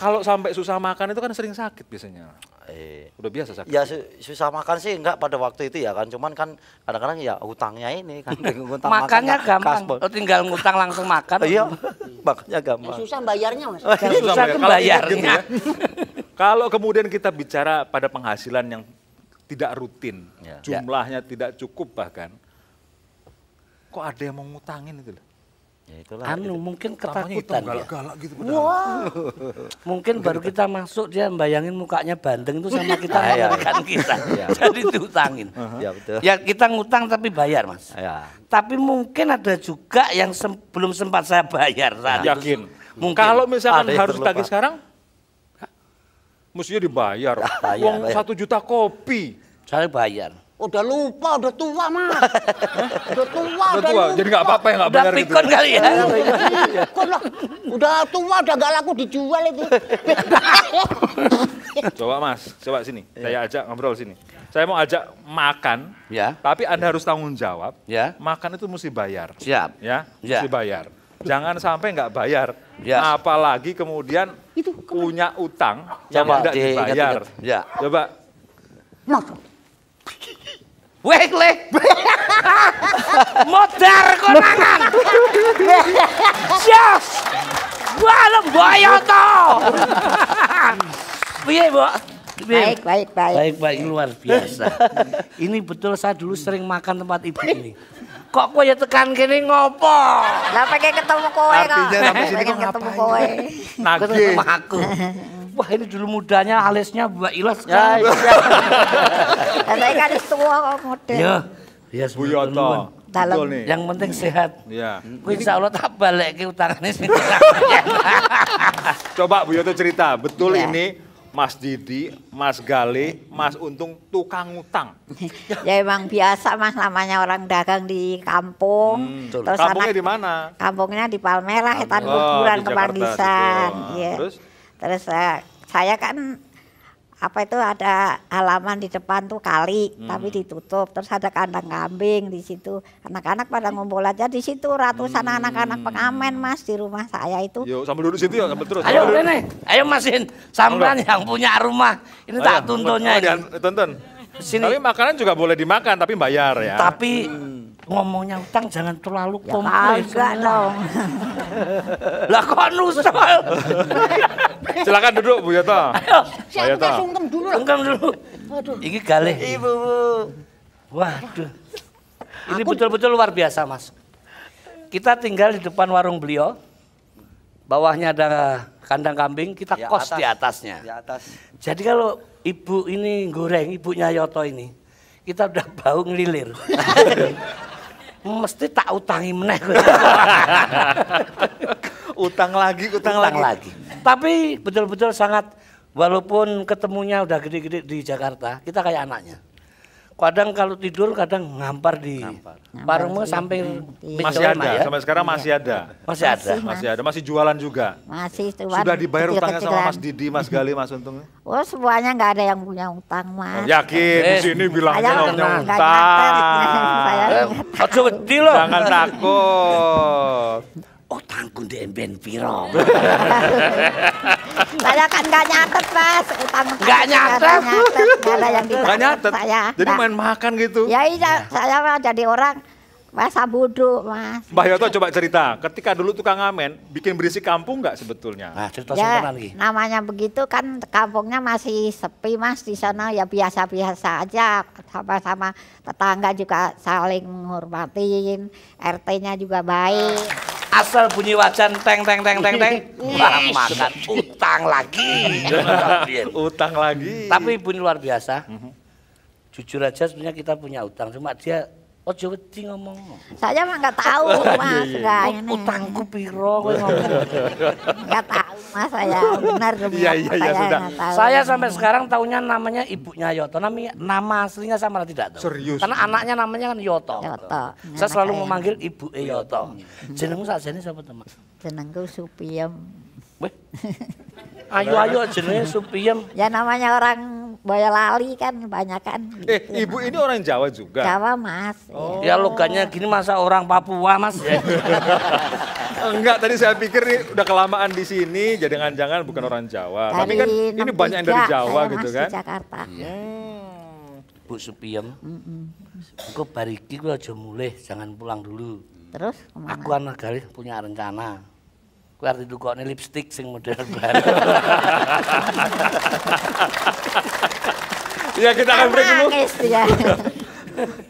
kalau sampai susah makan itu kan sering sakit biasanya. Eh, udah biasa sakit. Ya, ya su susah makan sih enggak pada waktu itu ya kan. Cuman kan kadang-kadang ya hutangnya ini kan ngutang Makannya ya, gampang. Kasbon. Oh, tinggal ngutang langsung makan. iya. Makanya gampang. Ya, susah bayarnya Mas. Oh, yang iya, susah, susah bayarnya. Kan iya, gitu ya. Kalau kemudian kita bicara pada penghasilan yang tidak rutin, ya. jumlahnya ya. tidak cukup bahkan, kok ada yang mau ngutangin itu loh? itulah. Anu gitu. mungkin ketakutan ya. Galak gitu Wah. Wow. mungkin baru kita masuk dia bayangin mukanya bandeng itu sama kita kan kita. Iya. Jadi diutangin. Ya betul. Ya kita ngutang tapi bayar, Mas. Ya. Tapi mungkin ada juga yang sem belum sempat saya bayar saat Yakin. Mungkin. Kalau misalkan ada harus tagih sekarang mestinya dibayar. Uang satu juta kopi. Saya bayar. Udah lupa, udah tua mah. udah tua, udah, tua. Jadi nggak apa-apa ya nggak benar pikun kali ya. Iya, iya. udah tua, udah nggak laku dijual itu. coba mas, coba sini. Iya. Saya ajak ngobrol sini. Saya mau ajak makan. Ya. Tapi anda harus tanggung jawab. Ya. Makan itu mesti bayar. Siap. Ya. ya. Mesti bayar. Jangan sampai nggak bayar. Ya. Apalagi kemudian itu, punya utang yang tidak dibayar. Ya. Coba. Masuk. Weh le. Modar konangan. Yes. Walem to. Piye, Mbok? Baik, baik, baik. Baik, baik luar biasa. ini betul saya dulu sering makan tempat ibu ini. Kok kowe ya tekan kene ngopo? Lah pengen ketemu kowe kok. Artinya sampai sini kok ketemu kowe. Nagih. Ketemu aku wah ini dulu mudanya alisnya buat ilas ya, kan. Ya, iya. kan tua kok model. Ya, ya Bu Yoto. Dalam nih. yang penting sehat. Iya. Insya Allah tak balik ke utangannya sini. Coba Bu Yoto cerita, betul ya. ini Mas Didi, Mas Gale, Mas Untung tukang utang. ya emang biasa Mas namanya orang dagang di kampung. Hmm. Terus Kampungnya di mana? Kampungnya di Palmerah, hutan oh, kuburan Kemandisan. Ya. Terus terus uh, saya kan apa itu ada halaman di depan tuh kali hmm. tapi ditutup terus ada kandang kambing di situ anak-anak pada ngumpul aja di situ ratusan hmm. anak-anak hmm. pengamen mas di rumah saya itu yuk sambil duduk situ ya sambil terus ayo ini ayo masin sampean yang punya rumah ini oh, tak iya. tuntunnya ini eh, tonton Sini. tapi makanan juga boleh dimakan tapi bayar ya tapi hmm. ngomongnya utang jangan terlalu ya kompleks ya, enggak dong lah kok nusul Silakan duduk Bu Yoto. Ayo. Pak Yoto. Sungkem dulu. Sungkem dulu. Aduh. Ini galih. Ibu. Waduh. Ini betul-betul luar biasa, Mas. Kita tinggal di depan warung beliau. Bawahnya ada kandang kambing, kita ya, kos atas, di atasnya. Di atas. Jadi kalau ibu ini goreng, ibunya Yoto ini, kita udah bau ngelilir. Mesti tak utangi meneh. utang lagi, utang, utang lagi. lagi. Tapi betul-betul sangat walaupun ketemunya udah gede-gede di Jakarta, kita kayak anaknya. Kadang kalau tidur kadang ngampar di warungnya sampai masih ada ya. sampai sekarang masih iya. ada. Masih, ada. Mas. Masih ada, masih jualan juga. Masih tuan, Sudah dibayar utangnya sama Mas Didi, Mas Gali, Mas Untung? Ya? Oh, semuanya nggak ada yang punya utang, Mas. Oh, yakin eh, di sini bilang punya utang. Saya Ojo eh, gede loh. Jangan takut utangku di MBN piro. saya kan gak nyatet mas, utang kan gak nyatet, nggak ada yang ditangkap nyatet. saya. Jadi main nah. makan gitu. Ya iya, nah. saya jadi orang masa bodoh mas. Mbah Yoto coba cerita, ketika dulu tukang ngamen bikin berisi kampung nggak sebetulnya? Nah, cerita ya, lagi. Namanya begitu kan kampungnya masih sepi mas di sana ya biasa-biasa aja sama-sama tetangga juga saling menghormatin, RT-nya juga baik asal bunyi wajan teng teng teng teng teng barang makan utang lagi utang lagi tapi ibu ini luar biasa jujur aja sebenarnya kita punya utang cuma dia Oh jauh wedi ngomong. Saya mah nggak tahu, iya, iya. Mas. Utangku piro gue ngomong. tahu. Mas saya benar iya, iya iya iya sudah. Saya sampai sekarang tahunya namanya ibunya Yoto. Namanya nama aslinya sama malah tidak tahu. Serius. Karena anaknya namanya kan Yoto. Yoto. Saya selalu memanggil ibu e Yoto. Iya. Jenengmu saat ini siapa teman? Jenengku Supiem. Weh. Ayo ayo jenengnya Supiem. Ya namanya orang Boyolali kan banyak kan. Gitu, eh, ibu ini orang Jawa juga. Jawa mas. Oh. Ya logannya gini masa orang Papua mas. Enggak, tadi saya pikir nih udah kelamaan di sini, jadi jangan-jangan bukan orang Jawa. Dari Tapi kan ini banyak yang dari Jawa gitu kan. Jakarta. Iya. Hmm. Bu Supiem, mm -mm. kok bariki gue aja mulai, jangan pulang dulu. Terus kemana? Aku anak garis punya rencana. Gue arti nih lipstick sing model baru. ya kita akan break dulu.